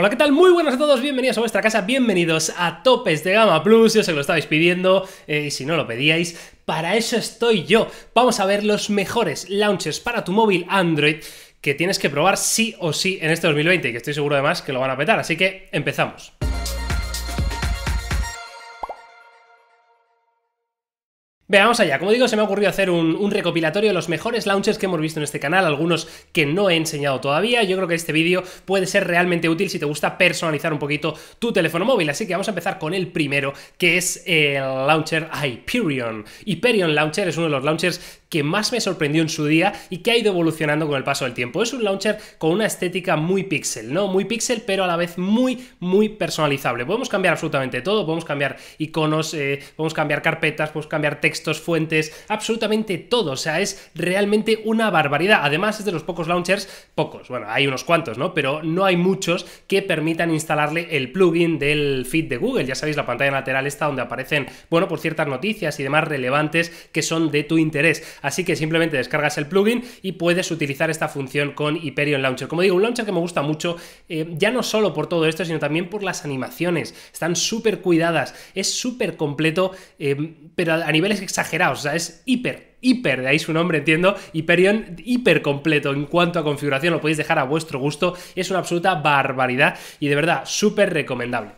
Hola, ¿qué tal? Muy buenos a todos, bienvenidos a vuestra casa, bienvenidos a Topes de Gama Plus, yo sé que lo estabais pidiendo, eh, y si no lo pedíais, para eso estoy yo. Vamos a ver los mejores launches para tu móvil Android que tienes que probar sí o sí en este 2020, y que estoy seguro además que lo van a petar, así que empezamos. Veamos allá. Como digo, se me ha ocurrido hacer un, recopilatorio de los mejores launchers que hemos visto en este canal, algunos que no he enseñado todavía. Yo creo que este vídeo puede ser realmente útil si te gusta personalizar un poquito tu teléfono móvil. Así que vamos a empezar con el primero, que es el launcher Hyperion. Hyperion Launcher es uno de los launchers que más me sorprendió en su día y que ha ido evolucionando con el paso del tiempo. Es un launcher con una estética muy pixel, ¿no? Muy pixel, pero a la vez muy, muy personalizable. Podemos cambiar absolutamente todo, podemos cambiar iconos, eh, podemos cambiar carpetas, podemos cambiar textos, fuentes, absolutamente todo. O sea, es realmente una barbaridad. Además, es de los pocos launchers, pocos, bueno, hay unos cuantos, ¿no? Pero no hay muchos que permitan instalarle el plugin del feed de Google. Ya sabéis, la pantalla lateral está donde aparecen, bueno, por ciertas noticias y demás relevantes que son de tu interés así que simplemente descargas el plugin y puedes utilizar esta función con Hyperion Launcher. Como digo, un launcher que me gusta mucho, eh, ya no solo por todo esto, sino también por las animaciones, están súper cuidadas, es súper completo, eh, pero a niveles exagerados, o sea, es hiper hiper, de ahí su nombre, entiendo, Hyperion hiper completo en cuanto a configuración, lo podéis dejar a vuestro gusto, es una absoluta barbaridad y de verdad súper recomendable.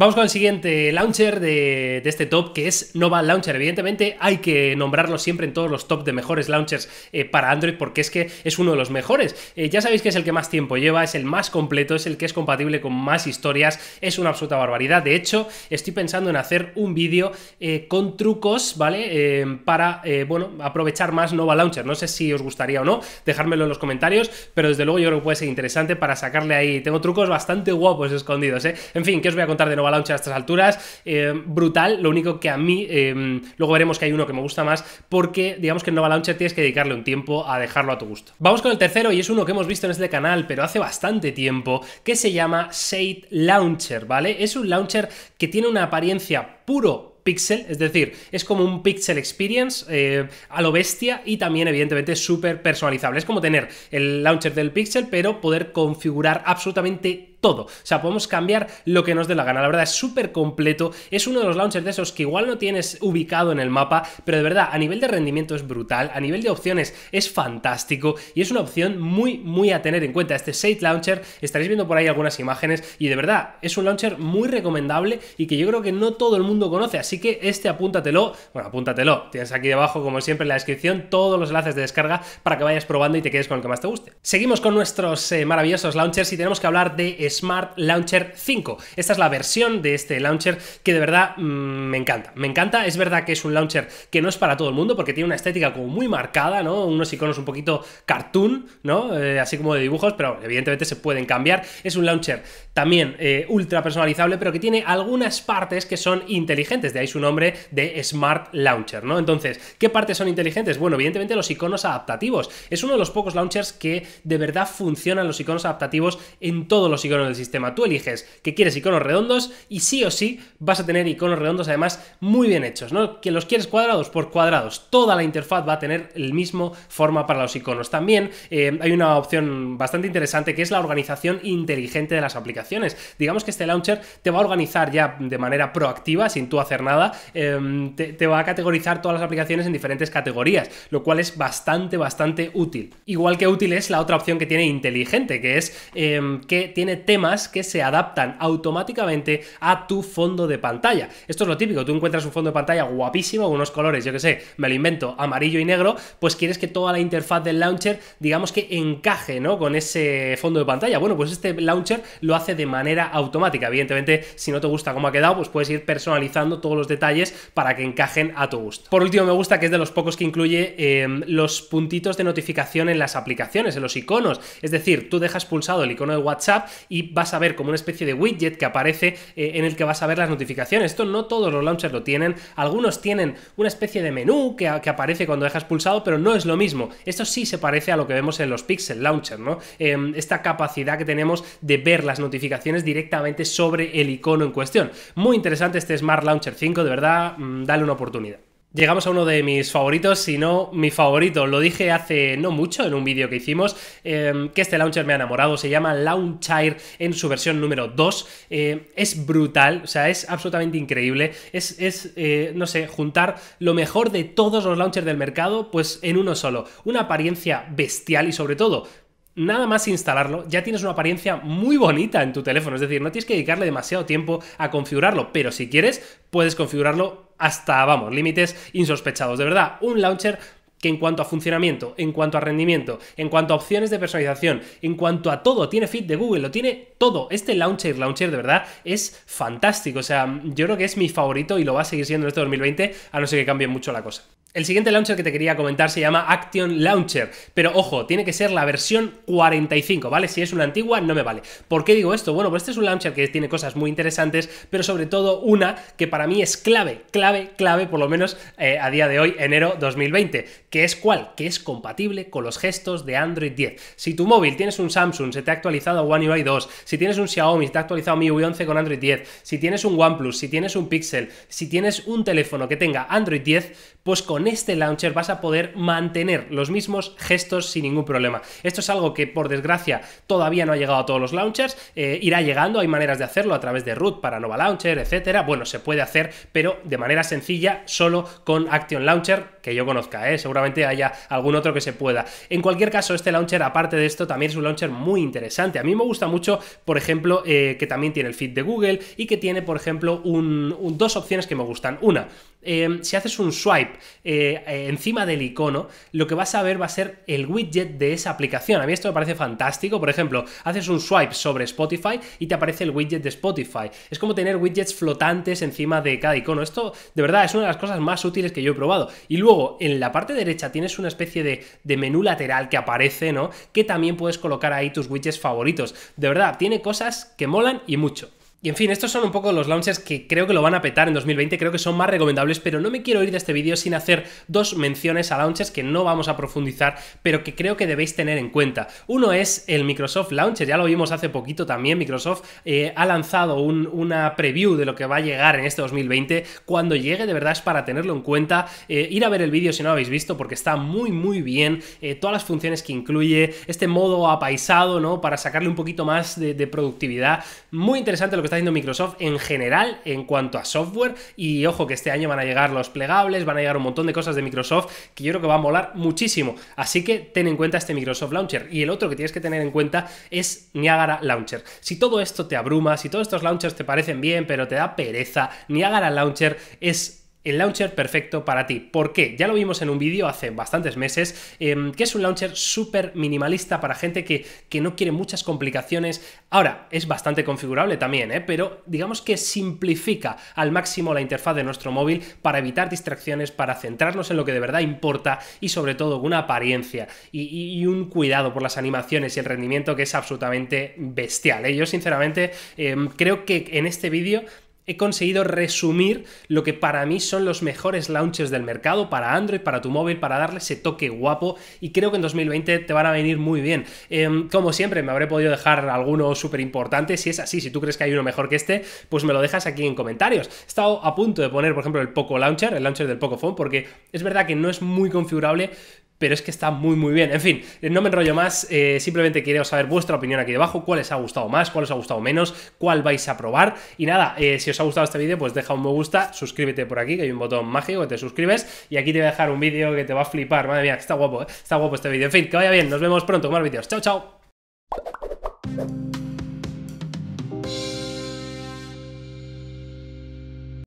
Vamos con el siguiente launcher de, este top, que es Nova Launcher. Evidentemente hay que nombrarlo siempre en todos los top de mejores launchers eh, para Android porque es que es uno de los mejores. Eh, ya sabéis que es el que más tiempo lleva, es el más completo, es el que es compatible con más historias, es una absoluta barbaridad. De hecho, estoy pensando en hacer un vídeo eh, con trucos, ¿vale? para, bueno, aprovechar más Nova Launcher. No sé si os gustaría o no, dejármelo en los comentarios, pero desde luego yo creo que puede ser interesante para sacarle ahí. Tengo trucos bastante guapos escondidos, En fin, que os voy a contar de Nova Launcher a estas alturas. Eh, brutal, lo único que a mí, eh, luego veremos que hay uno que me gusta más, porque digamos que en Nova Launcher tienes que dedicarle un tiempo a dejarlo a tu gusto. Vamos con el tercero y es uno que hemos visto en este canal, pero hace bastante tiempo, que se llama Shade Launcher, ¿vale? Es un launcher que tiene una apariencia puro pixel, es decir, es como un pixel experience eh, a lo bestia y también evidentemente súper personalizable. Es como tener el launcher del pixel, pero poder configurar absolutamente todo. O sea, podemos cambiar lo que nos dé la gana. La verdad es súper completo. Es uno de los launchers de esos que igual no tienes ubicado en el mapa, pero de verdad, a nivel de rendimiento es brutal, a nivel de opciones es fantástico y es una opción muy, muy a tener en cuenta. Este Sate Launcher, estaréis viendo por ahí algunas imágenes y de verdad es un launcher muy recomendable y que yo creo que no todo el mundo conoce. Así que este apúntatelo, bueno, apúntatelo. Tienes aquí debajo, como siempre, en la descripción todos los enlaces de descarga para que vayas probando y te quedes con el que más te guste. Seguimos con nuestros eh, maravillosos launchers y tenemos que hablar de Smart Launcher 5. Esta es la versión de este launcher que de verdad mm, me encanta. Me encanta, es verdad que es un launcher que no es para todo el mundo porque tiene una estética como muy marcada, ¿no? Unos iconos un poquito cartoon, ¿no? Eh, así como de dibujos, pero evidentemente se pueden cambiar. Es un launcher también eh, ultra personalizable, pero que tiene algunas partes que son inteligentes, de ahí su nombre de Smart Launcher, ¿no? Entonces, ¿qué partes son inteligentes? Bueno, evidentemente los iconos adaptativos. Es uno de los pocos launchers que de verdad funcionan los iconos adaptativos en todos los iconos del sistema. Tú eliges que quieres iconos redondos y sí o sí vas a tener iconos redondos además muy bien hechos, ¿no? Que los quieres cuadrados por cuadrados. Toda la interfaz va a tener el mismo forma para los iconos. También eh, hay una opción bastante interesante que es la organización inteligente de las aplicaciones. Digamos que este launcher te va a organizar ya de manera proactiva, sin tú hacer nada, em, te, va a categorizar todas las aplicaciones en diferentes categorías, lo cual es bastante, bastante útil. Igual que útil es la otra opción que tiene inteligente, que es em, que tiene temas que se adaptan automáticamente a tu fondo de pantalla. Esto es lo típico, tú encuentras un fondo de pantalla guapísimo, unos colores, yo que sé, me lo invento, amarillo y negro, pues quieres que toda la interfaz del launcher, digamos que encaje, ¿no? Con ese fondo de pantalla. Bueno, pues este launcher lo hace de manera automática. Evidentemente, si no te gusta cómo ha quedado, pues puedes ir personalizando todos los detalles para que encajen a tu gusto. Por último, me gusta que es de los pocos que incluye em, los puntitos de notificación en las aplicaciones, en los iconos. Es decir, tú dejas pulsado el icono de WhatsApp y y vas a ver como una especie de widget que aparece eh, en el que vas a ver las notificaciones. Esto no todos los launchers lo tienen, algunos tienen una especie de menú que, aparece cuando dejas pulsado, pero no es lo mismo. Esto sí se parece a lo que vemos en los Pixel Launcher, ¿no? Em, esta capacidad que tenemos de ver las notificaciones directamente sobre el icono en cuestión. Muy interesante este Smart Launcher 5, de verdad, mm, dale una oportunidad. Llegamos a uno de mis favoritos, si no mi favorito. Lo dije hace no mucho en un vídeo que hicimos, eh, que este launcher me ha enamorado. Se llama Launchire en su versión número 2. Eh, es brutal, o sea, es absolutamente increíble. Es, eh, no sé, juntar lo mejor de todos los launchers del mercado, pues en uno solo. Una apariencia bestial y sobre todo, nada más instalarlo, ya tienes una apariencia muy bonita en tu teléfono. Es decir, no tienes que dedicarle demasiado tiempo a configurarlo, pero si quieres, puedes configurarlo hasta, vamos, límites insospechados. De verdad, un launcher que en cuanto a funcionamiento, en cuanto a rendimiento, en cuanto a opciones de personalización, en cuanto a todo, tiene fit de Google, lo tiene todo. Este launcher, launcher de verdad, es fantástico. O sea, yo creo que es mi favorito y lo va a seguir siendo en este 2020, a no ser que cambie mucho la cosa. El siguiente launcher que te quería comentar se llama Action Launcher, pero ojo, tiene que ser la versión 45, ¿vale? Si es una antigua, no me vale. ¿Por qué digo esto? Bueno, pues este es un launcher que tiene cosas muy interesantes, pero sobre todo una que para mí es clave, clave, clave, por lo menos eh, a día de hoy, enero 2020, que es cuál? Que es compatible con los gestos de Android 10. Si tu móvil tienes un Samsung, se te ha actualizado One UI 2, si tienes un Xiaomi, se te ha actualizado MIUI 11 con Android 10, si tienes un OnePlus, si tienes un Pixel, si tienes un teléfono que tenga Android 10, pues con este launcher vas a poder mantener los mismos gestos sin ningún problema. Esto es algo que por desgracia todavía no ha llegado a todos los launchers, eh, irá llegando, hay maneras de hacerlo a través de root para Nova Launcher, etcétera. Bueno, se puede hacer, pero de manera sencilla, solo con Action Launcher, que yo conozca, ¿eh? seguramente haya algún otro que se pueda. En cualquier caso, este launcher, aparte de esto, también es un launcher muy interesante. A mí me gusta mucho, por ejemplo, eh, que también tiene el feed de Google y que tiene, por ejemplo, dos opciones que me gustan. Una, eh, si haces un swipe eh, eh, encima del icono, lo que vas a ver va a ser el widget de esa aplicación. A mí esto me parece fantástico. Por ejemplo, haces un swipe sobre Spotify y te aparece el widget de Spotify. Es como tener widgets flotantes encima de cada icono. Esto, de verdad, es una de las cosas más útiles que yo he probado. Y luego, en la parte derecha tienes una especie de, de menú lateral que aparece, ¿no? Que también puedes colocar ahí tus widgets favoritos. De verdad, tiene cosas que molan y mucho. Y en fin, estos son un poco los launches que creo que lo van a petar en 2020, creo que son más recomendables, pero no me quiero ir de este vídeo sin hacer dos menciones a launches que no vamos a profundizar, pero que creo que debéis tener en cuenta. Uno es el Microsoft Launcher, ya lo vimos hace poquito también, Microsoft eh, ha lanzado una preview de lo que va a llegar en este 2020, cuando llegue de verdad es para tenerlo en cuenta, eh, ir a ver el vídeo si no lo habéis visto, porque está muy muy bien, eh, todas las funciones que incluye, este modo apaisado, ¿no? Para sacarle un poquito más de productividad, muy interesante lo que está haciendo Microsoft en general en cuanto a software. Y ojo que este año van a llegar los plegables, van a llegar un montón de cosas de Microsoft que yo creo que va a molar muchísimo. Así que ten en cuenta este Microsoft Launcher. Y el otro que tienes que tener en cuenta es Niagara Launcher. Si todo esto te abruma, si todos estos launchers te parecen bien, pero te da pereza, Niagara Launcher es el launcher perfecto para ti. ¿Por qué? Ya lo vimos en un vídeo hace bastantes meses, em, que es un launcher súper minimalista para gente que, que, no quiere muchas complicaciones. Ahora, es bastante configurable también, ¿eh? pero digamos que simplifica al máximo la interfaz de nuestro móvil para evitar distracciones, para centrarnos en lo que de verdad importa y sobre todo una apariencia y, un cuidado por las animaciones y el rendimiento que es absolutamente bestial. ¿eh? Yo sinceramente em, creo que en este vídeo he conseguido resumir lo que para mí son los mejores launchers del mercado para Android, para tu móvil, para darle ese toque guapo y creo que en 2020 te van a venir muy bien. Em, como siempre, me habré podido dejar alguno súper importante, si es así, si tú crees que hay uno mejor que este, pues me lo dejas aquí en comentarios. He estado a punto de poner, por ejemplo, el Poco Launcher, el launcher del poco phone, porque es verdad que no es muy configurable, pero es que está muy muy bien. En fin, no me enrollo más, eh, simplemente quería saber vuestra opinión aquí debajo, cuál os ha gustado más, cuál os ha gustado menos, cuál vais a probar. Y nada, eh, si os ha gustado este vídeo, pues deja un me gusta, suscríbete por aquí, que hay un botón mágico que te suscribes. Y aquí te voy a dejar un vídeo que te va a flipar, madre mía, que está guapo, eh, está guapo este vídeo. En fin, que vaya bien, nos vemos pronto con más vídeos. Chao, chao.